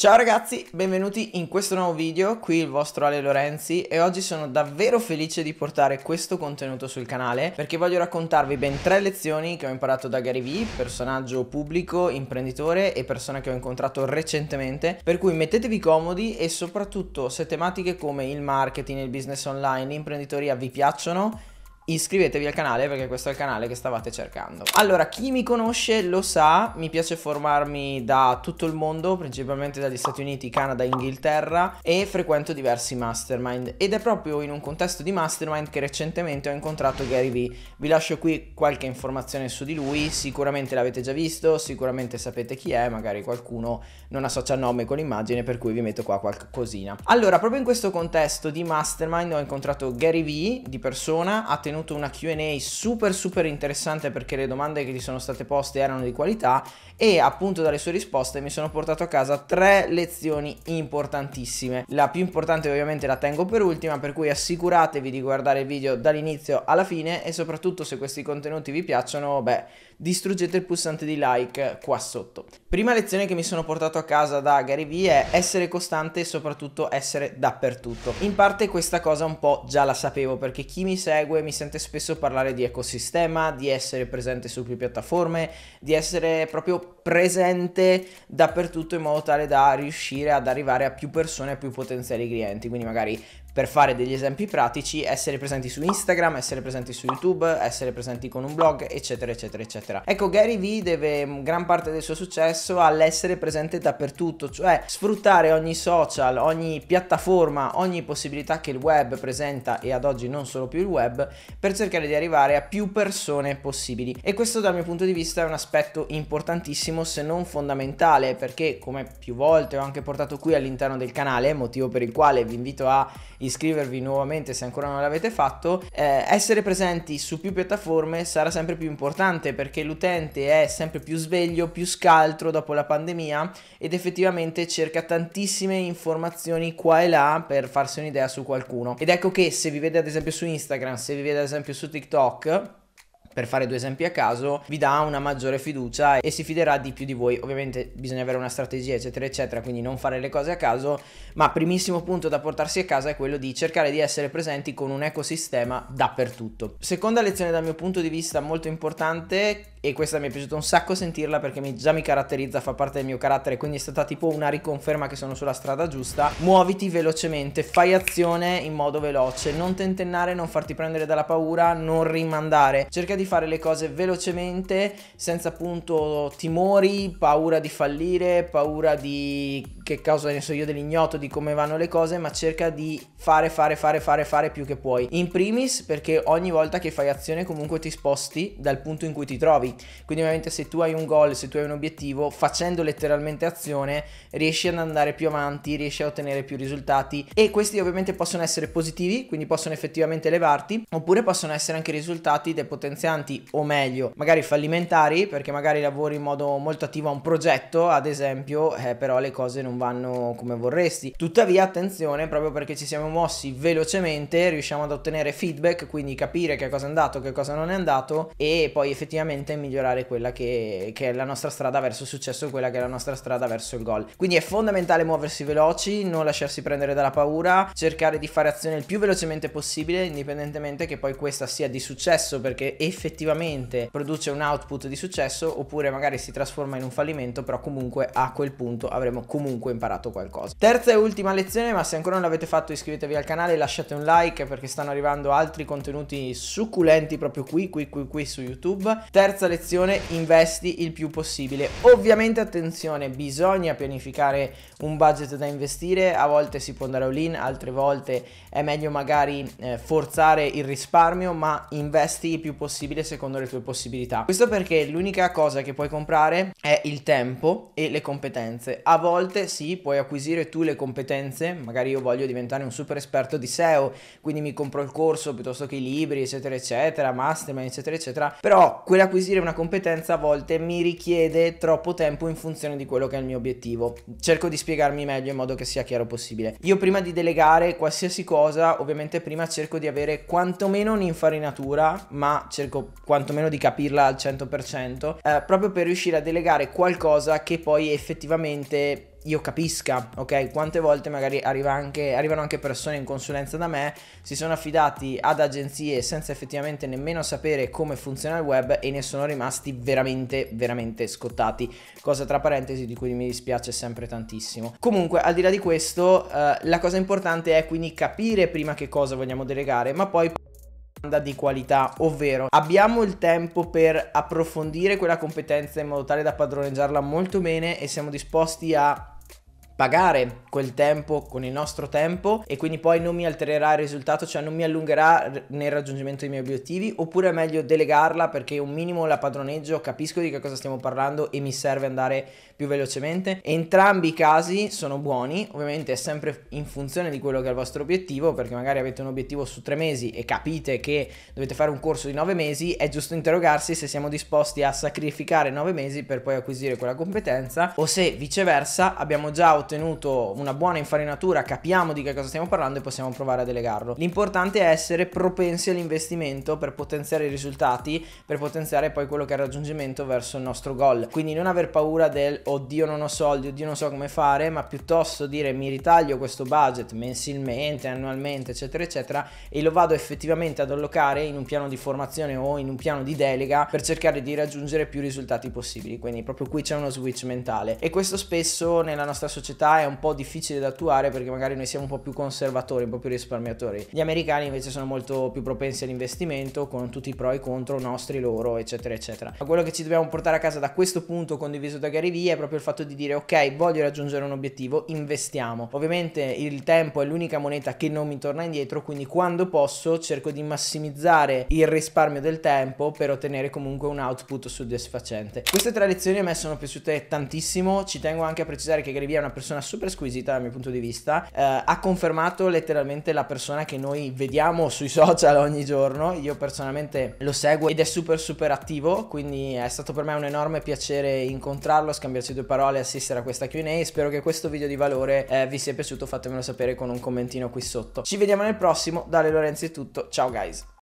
Ciao ragazzi, benvenuti in questo nuovo video, qui il vostro Ale Lorenzi e oggi sono davvero felice di portare questo contenuto sul canale perché voglio raccontarvi ben tre lezioni che ho imparato da Gary Vee, personaggio pubblico, imprenditore e persona che ho incontrato recentemente, per cui mettetevi comodi e soprattutto se tematiche come il marketing, il business online, l'imprenditoria vi piacciono iscrivetevi al canale perché questo è il canale che stavate cercando. Allora, chi mi conosce lo sa, mi piace formarmi da tutto il mondo, principalmente dagli Stati Uniti, Canada, Inghilterra e frequento diversi mastermind ed è proprio in un contesto di mastermind che recentemente ho incontrato Gary Vee. Vi lascio qui qualche informazione su di lui, sicuramente l'avete già visto, sicuramente sapete chi è, magari qualcuno non associa il nome con l'immagine per cui vi metto qua qualcosina. Allora, proprio in questo contesto di mastermind ho incontrato Gary Vee di persona, ha tenuto tenuto una QA super super interessante perché le domande che gli sono state poste erano di qualità e appunto dalle sue risposte mi sono portato a casa tre lezioni importantissime. La più importante ovviamente la tengo per ultima, per cui assicuratevi di guardare il video dall'inizio alla fine e soprattutto se questi contenuti vi piacciono, beh, distruggete il pulsante di like qua sotto. Prima lezione che mi sono portato a casa da Gary Vee è essere costante e soprattutto essere dappertutto. In parte questa cosa un po' già la sapevo perché chi mi segue mi sente sente spesso parlare di ecosistema, di essere presente su più piattaforme, di essere proprio presente dappertutto in modo tale da riuscire ad arrivare a più persone, a più potenziali clienti. Quindi magari per fare degli esempi pratici, essere presenti su Instagram, essere presenti su YouTube, essere presenti con un blog, eccetera, eccetera, eccetera. Ecco, Gary Vee deve gran parte del suo successo all'essere presente dappertutto, cioè sfruttare ogni social, ogni piattaforma, ogni possibilità che il web presenta e ad oggi non solo più il web, per cercare di arrivare a più persone possibili. E questo dal mio punto di vista è un aspetto importantissimo se non fondamentale, perché come più volte ho anche portato qui all'interno del canale, motivo per il quale vi invito a iscrivervi iscrivervi nuovamente se ancora non l'avete fatto, eh, essere presenti su più piattaforme sarà sempre più importante perché l'utente è sempre più sveglio, più scaltro dopo la pandemia ed effettivamente cerca tantissime informazioni qua e là per farsi un'idea su qualcuno. Ed ecco che se vi vede ad esempio su Instagram, se vi vede ad esempio su TikTok, per fare due esempi a caso, vi dà una maggiore fiducia e si fiderà di più di voi. Ovviamente bisogna avere una strategia, eccetera, eccetera, quindi non fare le cose a caso, ma primissimo punto da portarsi a casa è quello di cercare di essere presenti con un ecosistema dappertutto. Seconda lezione dal mio punto di vista molto importante e questa mi è piaciuta un sacco sentirla perché mi, già mi caratterizza, fa parte del mio carattere, quindi è stata tipo una riconferma che sono sulla strada giusta. Muoviti velocemente, fai azione in modo veloce, non tentennare, non farti prendere dalla paura, non rimandare. Cerca di fare le cose velocemente, senza appunto timori, paura di fallire, paura di che causa ne so io dell'ignoto, di come vanno le cose, ma cerca di fare, fare, fare, fare, fare più che puoi. In primis perché ogni volta che fai azione comunque ti sposti dal punto in cui ti trovi fuori. Quindi ovviamente se tu hai un goal, se tu hai un obiettivo, facendo letteralmente azione riesci ad andare più avanti, riesci a ottenere più risultati e questi ovviamente possono essere positivi, quindi possono effettivamente elevarti, oppure possono essere anche risultati depotenzianti o meglio, magari fallimentari perché magari lavori in modo molto attivo a un progetto, ad esempio, eh, però le cose non vanno come vorresti. Tuttavia attenzione, proprio perché ci siamo mossi velocemente, riusciamo ad ottenere feedback, quindi capire che cosa è andato, che cosa non è andato e poi effettivamente migliorare quella che, che, è la nostra strada verso il successo, quella che è la nostra strada verso il gol. Quindi è fondamentale muoversi veloci, non lasciarsi prendere dalla paura, cercare di fare azione il più velocemente possibile, indipendentemente che poi questa sia di successo perché effettivamente produce un output di successo oppure magari si trasforma in un fallimento, però comunque a quel punto avremo comunque imparato qualcosa. Terza e ultima lezione, ma se ancora non l'avete fatto iscrivetevi al canale, lasciate un like perché stanno arrivando altri contenuti succulenti proprio qui, qui, qui, qui su YouTube. Terza lezione investi il più possibile. Ovviamente attenzione, bisogna pianificare un budget da investire, a volte si può andare all'in, altre volte è meglio magari eh, forzare il risparmio, ma investi il più possibile secondo le tue possibilità. Questo perché l'unica cosa che puoi comprare è il tempo e le competenze. A volte sì, puoi acquisire tu le competenze, magari io voglio diventare un super esperto di SEO, quindi mi compro il corso piuttosto che i libri, eccetera, eccetera, mastermind, eccetera, eccetera, però quell'acquisire gestire una competenza a volte mi richiede troppo tempo in funzione di quello che è il mio obiettivo. Cerco di spiegarmi meglio in modo che sia chiaro possibile. Io prima di delegare qualsiasi cosa, ovviamente prima cerco di avere quantomeno un'infarinatura, ma cerco quantomeno di capirla al 100%, eh, proprio per riuscire a delegare qualcosa che poi effettivamente io capisca, ok? Quante volte magari arriva anche, arrivano anche persone in consulenza da me, si sono affidati ad agenzie senza effettivamente nemmeno sapere come funziona il web e ne sono rimasti veramente, veramente scottati. Cosa tra parentesi di cui mi dispiace sempre tantissimo. Comunque, al di là di questo, eh, la cosa importante è quindi capire prima che cosa vogliamo delegare, ma poi di qualità, ovvero abbiamo il tempo per approfondire quella competenza in modo tale da padroneggiarla molto bene e siamo disposti a pagare quel tempo con il nostro tempo e quindi poi non mi altererà il risultato, cioè non mi allungherà nel raggiungimento dei miei obiettivi, oppure è meglio delegarla perché un minimo la padroneggio, capisco di che cosa stiamo parlando e mi serve andare più velocemente. Entrambi i casi sono buoni, ovviamente è sempre in funzione di quello che è il vostro obiettivo, perché magari avete un obiettivo su tre mesi e capite che dovete fare un corso di nove mesi, è giusto interrogarsi se siamo disposti a sacrificare nove mesi per poi acquisire quella competenza o se viceversa abbiamo già ottenuto ottenuto una buona infarinatura, capiamo di che cosa stiamo parlando e possiamo provare a delegarlo. L'importante è essere propensi all'investimento per potenziare i risultati, per potenziare poi quello che è il raggiungimento verso il nostro goal. Quindi non aver paura del oddio non ho soldi, oddio non so come fare, ma piuttosto dire mi ritaglio questo budget mensilmente, annualmente, eccetera, eccetera, e lo vado effettivamente ad allocare in un piano di formazione o in un piano di delega per cercare di raggiungere più risultati possibili. Quindi proprio qui c'è uno switch mentale e questo spesso nella nostra società società è un po' difficile da attuare perché magari noi siamo un po' più conservatori, un po' più risparmiatori. Gli americani invece sono molto più propensi all'investimento con tutti i pro e i contro nostri, loro, eccetera, eccetera. Ma quello che ci dobbiamo portare a casa da questo punto condiviso da Gary Vee è proprio il fatto di dire ok, voglio raggiungere un obiettivo, investiamo. Ovviamente il tempo è l'unica moneta che non mi torna indietro, quindi quando posso cerco di massimizzare il risparmio del tempo per ottenere comunque un output soddisfacente. Queste tre lezioni a me sono piaciute tantissimo, ci tengo anche a precisare che Gary Vee è una persona persona super squisita dal mio punto di vista, eh, ha confermato letteralmente la persona che noi vediamo sui social ogni giorno, io personalmente lo seguo ed è super super attivo, quindi è stato per me un enorme piacere incontrarlo, scambiarci due parole, assistere a questa Q&A, spero che questo video di valore eh, vi sia piaciuto, fatemelo sapere con un commentino qui sotto. Ci vediamo nel prossimo, dalle Lorenzo è tutto, ciao guys!